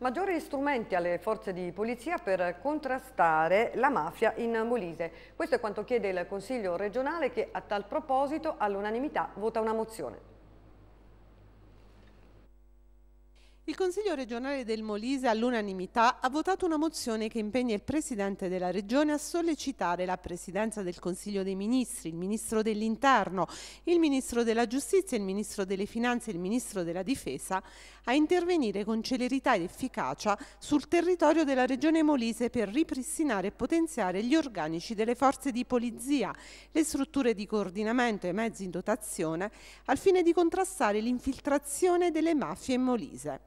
Maggiori strumenti alle forze di polizia per contrastare la mafia in Molise. Questo è quanto chiede il Consiglio regionale che a tal proposito all'unanimità vota una mozione. Il Consiglio regionale del Molise all'unanimità ha votato una mozione che impegna il Presidente della Regione a sollecitare la Presidenza del Consiglio dei Ministri, il Ministro dell'Interno, il Ministro della Giustizia, il Ministro delle Finanze e il Ministro della Difesa a intervenire con celerità ed efficacia sul territorio della Regione Molise per ripristinare e potenziare gli organici delle forze di polizia, le strutture di coordinamento e i mezzi in dotazione al fine di contrastare l'infiltrazione delle mafie in Molise.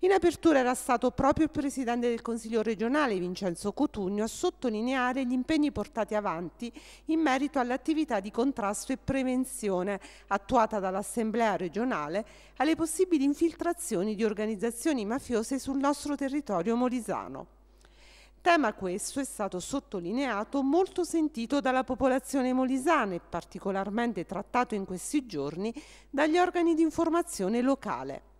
In apertura era stato proprio il Presidente del Consiglio regionale, Vincenzo Cotugno, a sottolineare gli impegni portati avanti in merito all'attività di contrasto e prevenzione attuata dall'Assemblea regionale alle possibili infiltrazioni di organizzazioni mafiose sul nostro territorio molisano. Tema questo è stato sottolineato molto sentito dalla popolazione molisana e particolarmente trattato in questi giorni dagli organi di informazione locale.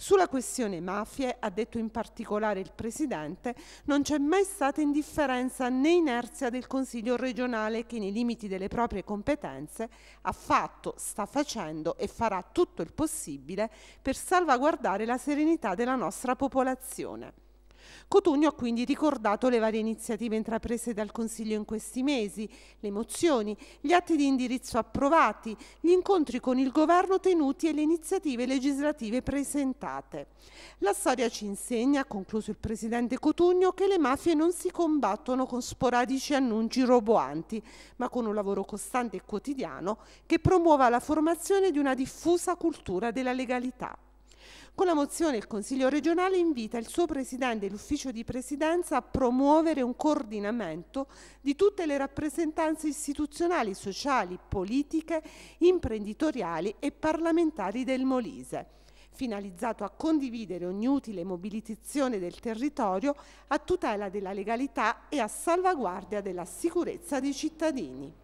Sulla questione mafie, ha detto in particolare il Presidente, non c'è mai stata indifferenza né inerzia del Consiglio regionale che nei limiti delle proprie competenze ha fatto, sta facendo e farà tutto il possibile per salvaguardare la serenità della nostra popolazione. Cotugno ha quindi ricordato le varie iniziative intraprese dal Consiglio in questi mesi, le mozioni, gli atti di indirizzo approvati, gli incontri con il governo tenuti e le iniziative legislative presentate. La storia ci insegna, ha concluso il Presidente Cotugno, che le mafie non si combattono con sporadici annunci roboanti, ma con un lavoro costante e quotidiano che promuova la formazione di una diffusa cultura della legalità. Con la mozione il Consiglio regionale invita il suo Presidente e l'Ufficio di Presidenza a promuovere un coordinamento di tutte le rappresentanze istituzionali, sociali, politiche, imprenditoriali e parlamentari del Molise finalizzato a condividere ogni utile mobilitazione del territorio a tutela della legalità e a salvaguardia della sicurezza dei cittadini.